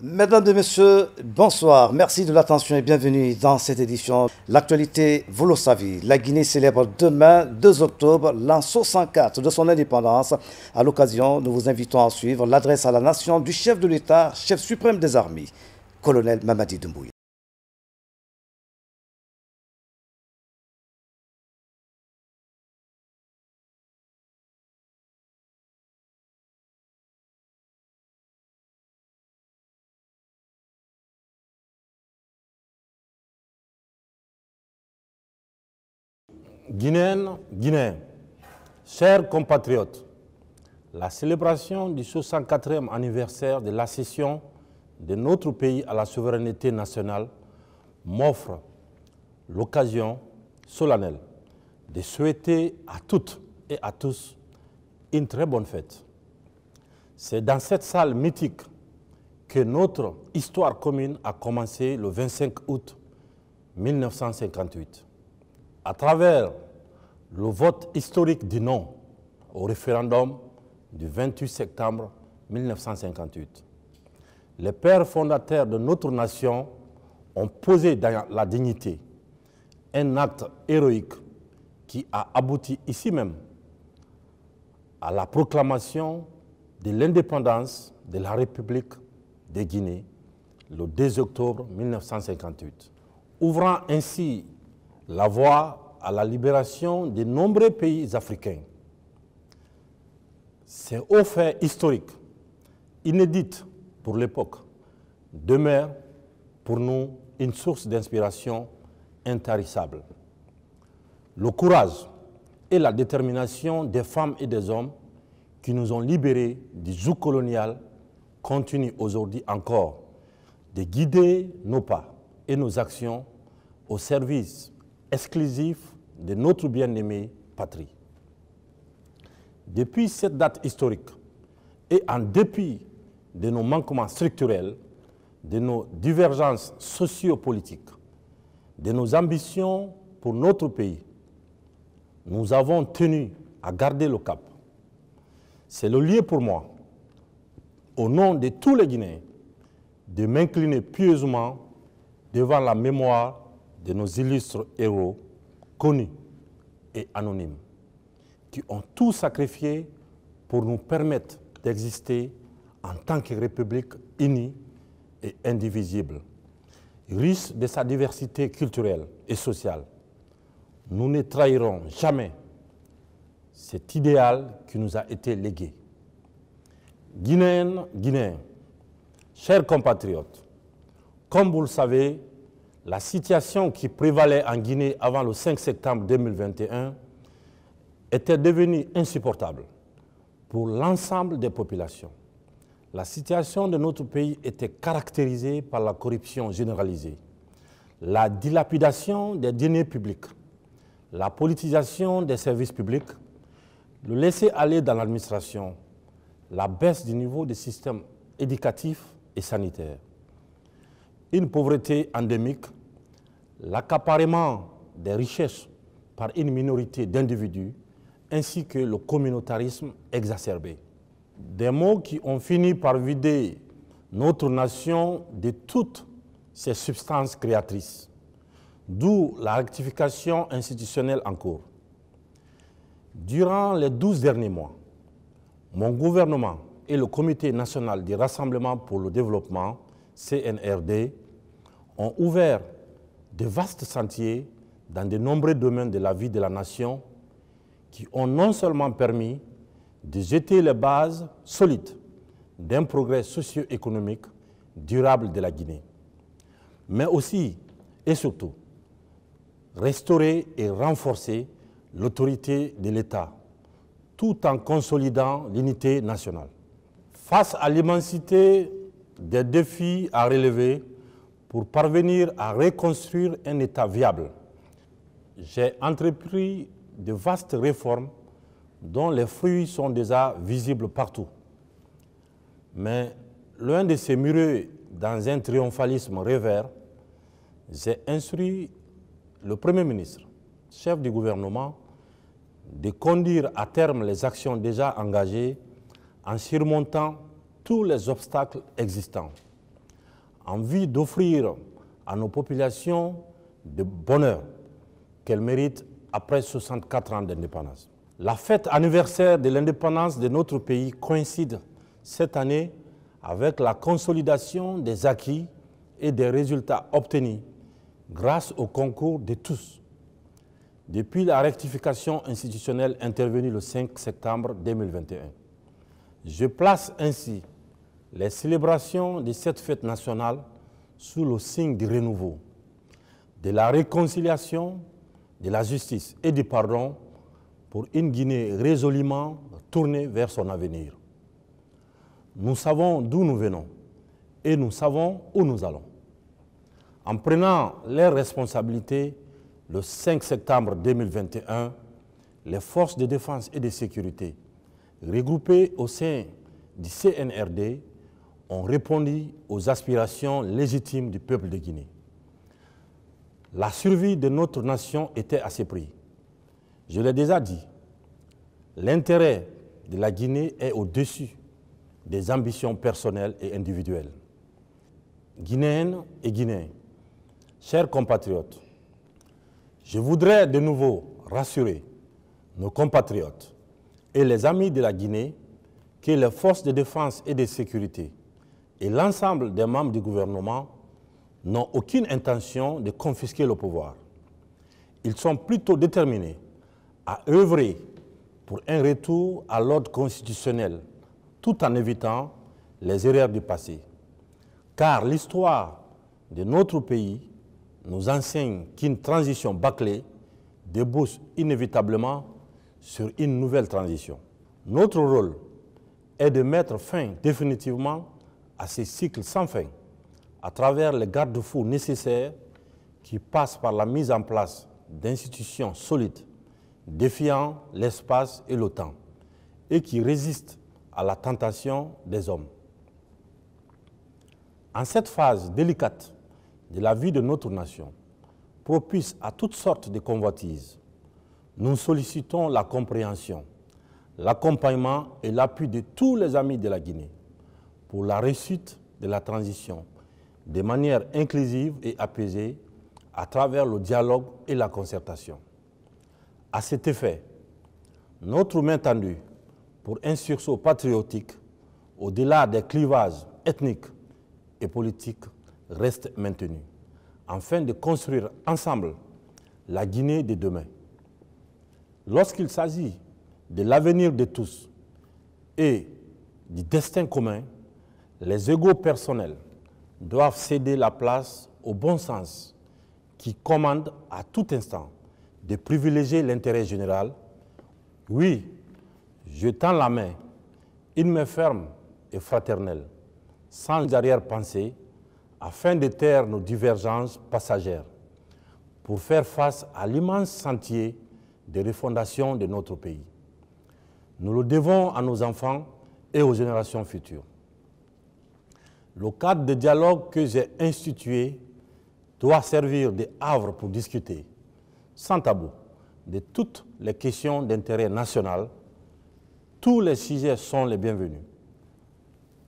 Mesdames et messieurs, bonsoir. Merci de l'attention et bienvenue dans cette édition. L'actualité, vous le savez, la Guinée célèbre demain, 2 octobre, l'an 64 de son indépendance. À l'occasion, nous vous invitons à suivre l'adresse à la nation du chef de l'État, chef suprême des armées, colonel Mamadi Doumbouya. Guinéennes, Guinéens, chers compatriotes, la célébration du 64e anniversaire de l'accession de notre pays à la souveraineté nationale m'offre l'occasion solennelle de souhaiter à toutes et à tous une très bonne fête. C'est dans cette salle mythique que notre histoire commune a commencé le 25 août 1958. À travers le vote historique du non au référendum du 28 septembre 1958. Les pères fondateurs de notre nation ont posé dans la dignité un acte héroïque qui a abouti ici même à la proclamation de l'indépendance de la République de Guinée le 2 octobre 1958, ouvrant ainsi la voie à la libération de nombreux pays africains. Ces hauts faits historiques, inédites pour l'époque, demeurent pour nous une source d'inspiration intarissable. Le courage et la détermination des femmes et des hommes qui nous ont libérés du joug colonial continuent aujourd'hui encore de guider nos pas et nos actions au service exclusif de notre bien-aimée patrie. Depuis cette date historique et en dépit de nos manquements structurels, de nos divergences sociopolitiques, de nos ambitions pour notre pays, nous avons tenu à garder le cap. C'est le lieu pour moi, au nom de tous les Guinéens, de m'incliner pieusement devant la mémoire de nos illustres héros connus et anonymes, qui ont tout sacrifié pour nous permettre d'exister en tant que République unie et indivisible, riche de sa diversité culturelle et sociale. Nous ne trahirons jamais cet idéal qui nous a été légué. Guinée, Guinéens, chers compatriotes, comme vous le savez, la situation qui prévalait en Guinée avant le 5 septembre 2021 était devenue insupportable pour l'ensemble des populations. La situation de notre pays était caractérisée par la corruption généralisée, la dilapidation des deniers publics, la politisation des services publics, le laisser-aller dans l'administration, la baisse du niveau des systèmes éducatifs et sanitaires, une pauvreté endémique l'accaparement des richesses par une minorité d'individus, ainsi que le communautarisme exacerbé. Des mots qui ont fini par vider notre nation de toutes ses substances créatrices, d'où la rectification institutionnelle en cours. Durant les douze derniers mois, mon gouvernement et le Comité national du Rassemblement pour le développement, CNRD, ont ouvert de vastes sentiers dans de nombreux domaines de la vie de la nation qui ont non seulement permis de jeter les bases solides d'un progrès socio-économique durable de la Guinée, mais aussi et surtout restaurer et renforcer l'autorité de l'État tout en consolidant l'unité nationale. Face à l'immensité des défis à relever, pour parvenir à reconstruire un État viable. J'ai entrepris de vastes réformes dont les fruits sont déjà visibles partout. Mais loin de se murer dans un triomphalisme revers, j'ai instruit le Premier ministre, chef du gouvernement, de conduire à terme les actions déjà engagées en surmontant tous les obstacles existants envie d'offrir à nos populations de bonheur qu'elles méritent après 64 ans d'indépendance. La fête anniversaire de l'indépendance de notre pays coïncide cette année avec la consolidation des acquis et des résultats obtenus grâce au concours de tous. Depuis la rectification institutionnelle intervenue le 5 septembre 2021, je place ainsi les célébrations de cette fête nationale sous le signe du renouveau, de la réconciliation, de la justice et du pardon pour une Guinée résolument tournée vers son avenir. Nous savons d'où nous venons et nous savons où nous allons. En prenant leurs responsabilités, le 5 septembre 2021, les forces de défense et de sécurité, regroupées au sein du CNRD, ont répondu aux aspirations légitimes du peuple de Guinée. La survie de notre nation était à ses prix. Je l'ai déjà dit, l'intérêt de la Guinée est au-dessus des ambitions personnelles et individuelles. Guinéennes et Guinéens, chers compatriotes, je voudrais de nouveau rassurer nos compatriotes et les amis de la Guinée que les forces de défense et de sécurité et l'ensemble des membres du gouvernement n'ont aucune intention de confisquer le pouvoir. Ils sont plutôt déterminés à œuvrer pour un retour à l'ordre constitutionnel, tout en évitant les erreurs du passé. Car l'histoire de notre pays nous enseigne qu'une transition bâclée débouche inévitablement sur une nouvelle transition. Notre rôle est de mettre fin définitivement à ces cycles sans fin à travers les garde-fous nécessaires qui passent par la mise en place d'institutions solides défiant l'espace et le temps et qui résistent à la tentation des hommes. En cette phase délicate de la vie de notre nation, propice à toutes sortes de convoitises, nous sollicitons la compréhension, l'accompagnement et l'appui de tous les amis de la Guinée pour la réussite de la transition de manière inclusive et apaisée à travers le dialogue et la concertation. À cet effet, notre main tendue pour un sursaut patriotique au-delà des clivages ethniques et politiques reste maintenue, afin de construire ensemble la Guinée de demain. Lorsqu'il s'agit de l'avenir de tous et du destin commun, les égaux personnels doivent céder la place au bon sens qui commande à tout instant de privilégier l'intérêt général. Oui, je tends la main, une main ferme et fraternelle, sans arrière-pensée, afin de taire nos divergences passagères, pour faire face à l'immense sentier de refondation de notre pays. Nous le devons à nos enfants et aux générations futures. Le cadre de dialogue que j'ai institué doit servir de havre pour discuter, sans tabou, de toutes les questions d'intérêt national. Tous les sujets sont les bienvenus,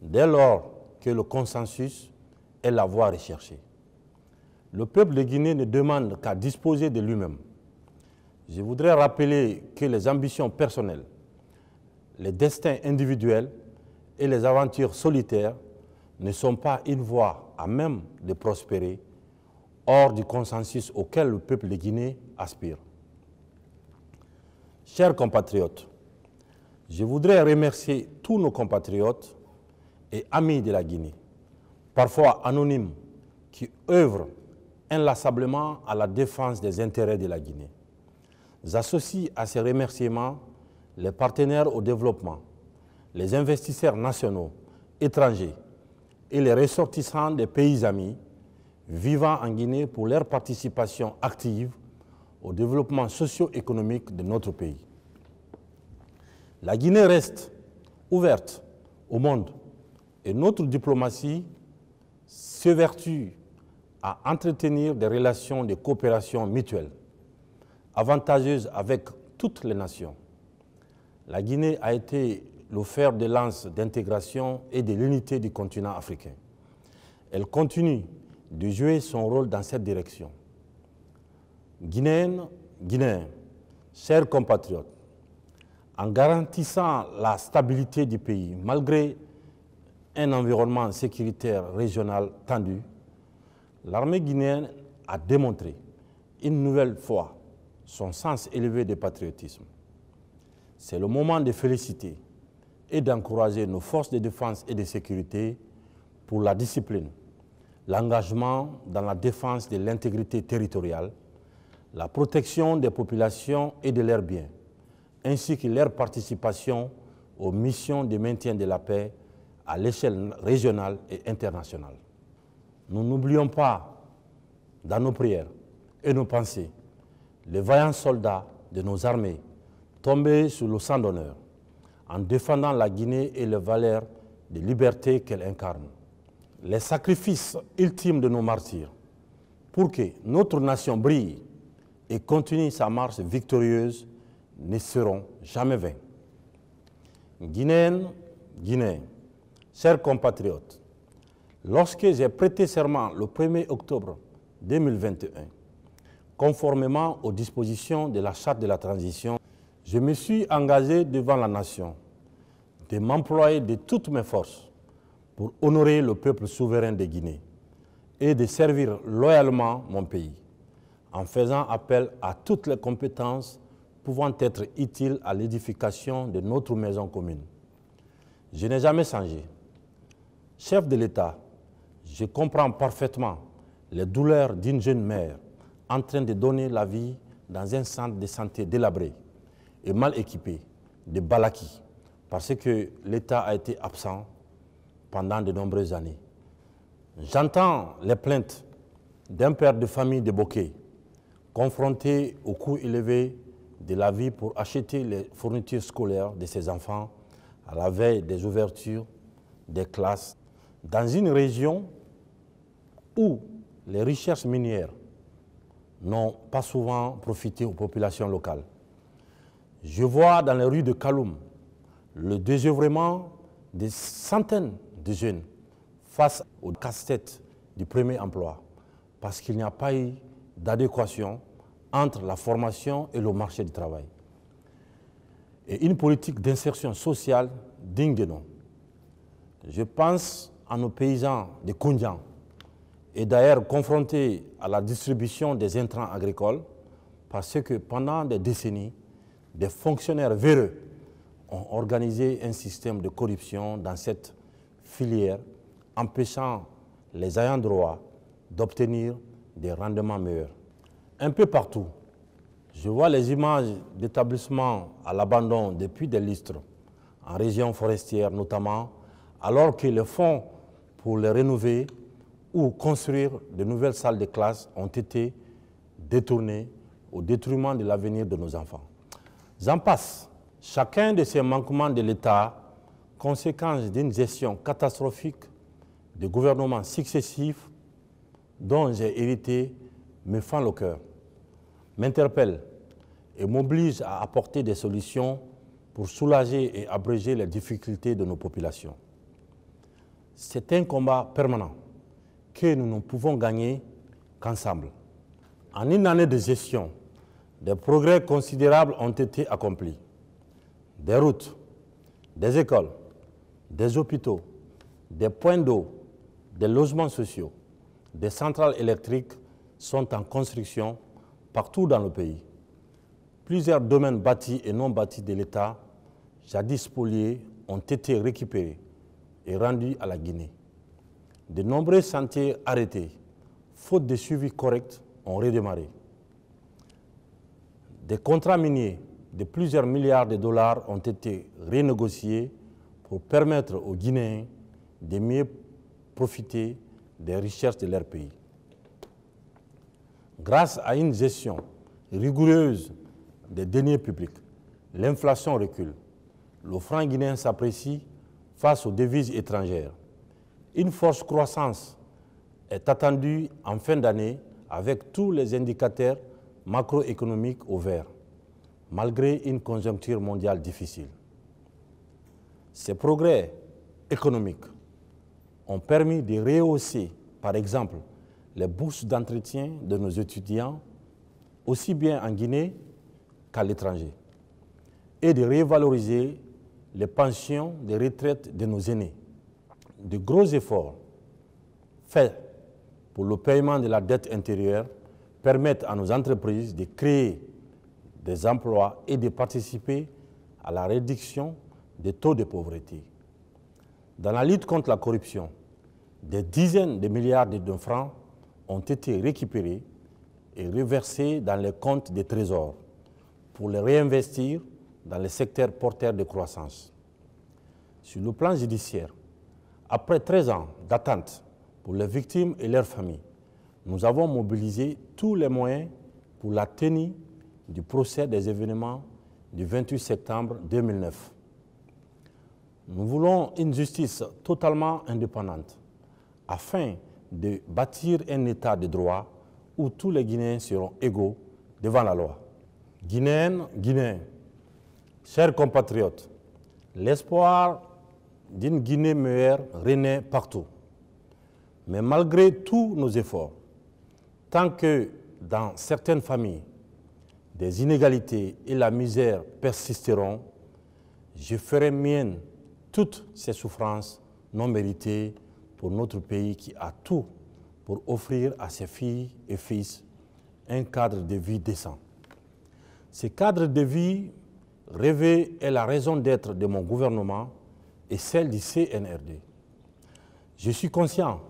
dès lors que le consensus est la voie recherchée. Le peuple de Guinée ne demande qu'à disposer de lui-même. Je voudrais rappeler que les ambitions personnelles, les destins individuels et les aventures solitaires ne sont pas une voie à même de prospérer hors du consensus auquel le peuple de Guinée aspire. Chers compatriotes, je voudrais remercier tous nos compatriotes et amis de la Guinée, parfois anonymes, qui œuvrent inlassablement à la défense des intérêts de la Guinée. J'associe à ces remerciements les partenaires au développement, les investisseurs nationaux, étrangers, et les ressortissants des pays amis vivant en Guinée pour leur participation active au développement socio-économique de notre pays. La Guinée reste ouverte au monde et notre diplomatie s'évertue à entretenir des relations de coopération mutuelle, avantageuses avec toutes les nations. La Guinée a été l'offre de lance d'intégration et de l'unité du continent africain. Elle continue de jouer son rôle dans cette direction. Guinéenne, Guinée, chers compatriotes, en garantissant la stabilité du pays malgré un environnement sécuritaire régional tendu, l'armée guinéenne a démontré une nouvelle fois son sens élevé de patriotisme. C'est le moment de féliciter et d'encourager nos forces de défense et de sécurité pour la discipline, l'engagement dans la défense de l'intégrité territoriale, la protection des populations et de leurs biens, ainsi que leur participation aux missions de maintien de la paix à l'échelle régionale et internationale. Nous n'oublions pas dans nos prières et nos pensées les vaillants soldats de nos armées tombés sous le sang d'honneur en défendant la Guinée et les valeurs de liberté qu'elle incarne. Les sacrifices ultimes de nos martyrs pour que notre nation brille et continue sa marche victorieuse ne seront jamais vains. Guinéennes, Guinéens, chers compatriotes, lorsque j'ai prêté serment le 1er octobre 2021, conformément aux dispositions de la Charte de la Transition, je me suis engagé devant la nation de m'employer de toutes mes forces pour honorer le peuple souverain de Guinée et de servir loyalement mon pays en faisant appel à toutes les compétences pouvant être utiles à l'édification de notre maison commune. Je n'ai jamais changé. Chef de l'État, je comprends parfaitement les douleurs d'une jeune mère en train de donner la vie dans un centre de santé délabré et mal équipé de Balaki, parce que l'État a été absent pendant de nombreuses années. J'entends les plaintes d'un père de famille de Bokeh, confronté au coût élevé de la vie pour acheter les fournitures scolaires de ses enfants à la veille des ouvertures des classes, dans une région où les richesses minières n'ont pas souvent profité aux populations locales. Je vois dans les rues de Kaloum le désœuvrement des centaines de jeunes face aux casse-tête du premier emploi, parce qu'il n'y a pas eu d'adéquation entre la formation et le marché du travail. Et une politique d'insertion sociale digne de nom. Je pense à nos paysans de Kondjan, et d'ailleurs confrontés à la distribution des intrants agricoles, parce que pendant des décennies, des fonctionnaires véreux ont organisé un système de corruption dans cette filière, empêchant les ayants droit d'obtenir des rendements meilleurs. Un peu partout, je vois les images d'établissements à l'abandon depuis des listres, en région forestière notamment, alors que les fonds pour les rénover ou construire de nouvelles salles de classe ont été détournés au détriment de l'avenir de nos enfants. J'en passe. Chacun de ces manquements de l'État, conséquence d'une gestion catastrophique de gouvernements successifs dont j'ai hérité, me fend le cœur, m'interpelle et m'oblige à apporter des solutions pour soulager et abréger les difficultés de nos populations. C'est un combat permanent que nous ne pouvons gagner qu'ensemble. En une année de gestion, des progrès considérables ont été accomplis. Des routes, des écoles, des hôpitaux, des points d'eau, des logements sociaux, des centrales électriques sont en construction partout dans le pays. Plusieurs domaines bâtis et non bâtis de l'État, jadis poliés, ont été récupérés et rendus à la Guinée. De nombreux sentiers arrêtés, faute de suivi correct, ont redémarré. Des contrats miniers de plusieurs milliards de dollars ont été renégociés pour permettre aux Guinéens de mieux profiter des richesses de leur pays. Grâce à une gestion rigoureuse des deniers publics, l'inflation recule. Le franc guinéen s'apprécie face aux devises étrangères. Une forte croissance est attendue en fin d'année avec tous les indicateurs macroéconomique au vert, malgré une conjoncture mondiale difficile. Ces progrès économiques ont permis de rehausser, par exemple, les bourses d'entretien de nos étudiants, aussi bien en Guinée qu'à l'étranger, et de revaloriser les pensions de retraite de nos aînés. De gros efforts faits pour le paiement de la dette intérieure permettent à nos entreprises de créer des emplois et de participer à la réduction des taux de pauvreté. Dans la lutte contre la corruption, des dizaines de milliards de francs ont été récupérés et reversés dans les comptes des trésors pour les réinvestir dans les secteurs porteurs de croissance. Sur le plan judiciaire, après 13 ans d'attente pour les victimes et leurs familles, nous avons mobilisé tous les moyens pour la tenue du procès des événements du 28 septembre 2009. Nous voulons une justice totalement indépendante afin de bâtir un état de droit où tous les Guinéens seront égaux devant la loi. Guinéennes, Guinéens, chers compatriotes, l'espoir d'une Guinée meilleure renaît partout. Mais malgré tous nos efforts, Tant que dans certaines familles, des inégalités et la misère persisteront, je ferai mienne toutes ces souffrances non méritées pour notre pays qui a tout pour offrir à ses filles et fils un cadre de vie décent. Ce cadre de vie rêvé est la raison d'être de mon gouvernement et celle du CNRD. Je suis conscient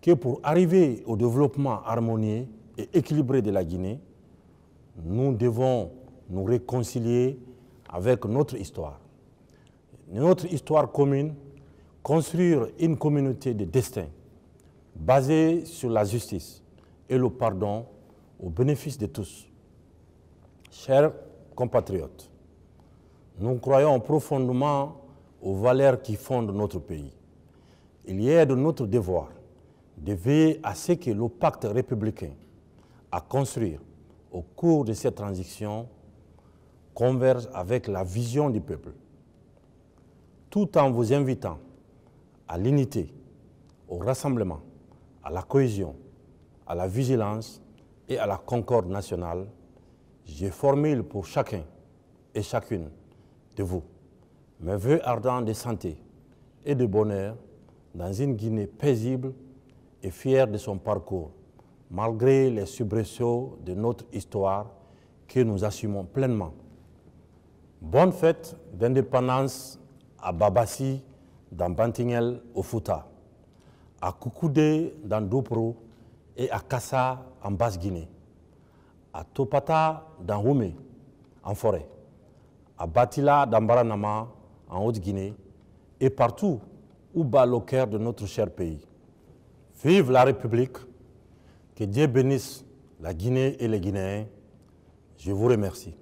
que pour arriver au développement harmonieux et équilibré de la Guinée, nous devons nous réconcilier avec notre histoire. Notre histoire commune, construire une communauté de destin basée sur la justice et le pardon au bénéfice de tous. Chers compatriotes, nous croyons profondément aux valeurs qui fondent notre pays. Il y a de notre devoir de veiller à ce que le pacte républicain à construire au cours de cette transition converge avec la vision du peuple, tout en vous invitant à l'unité, au rassemblement, à la cohésion, à la vigilance et à la concorde nationale, je formule pour chacun et chacune de vous mes voeux ardents de santé et de bonheur dans une Guinée paisible et fier de son parcours, malgré les subressauts de notre histoire que nous assumons pleinement. Bonne fête d'indépendance à Babassi, dans Bantingel, au Fouta, à Koukoudé, dans Doupro, et à Kassa, en Basse-Guinée, à Topata, dans Houmé en forêt, à Batila, dans Baranama, en Haute-Guinée, et partout où bat le cœur de notre cher pays. Vive la République. Que Dieu bénisse la Guinée et les Guinéens. Je vous remercie.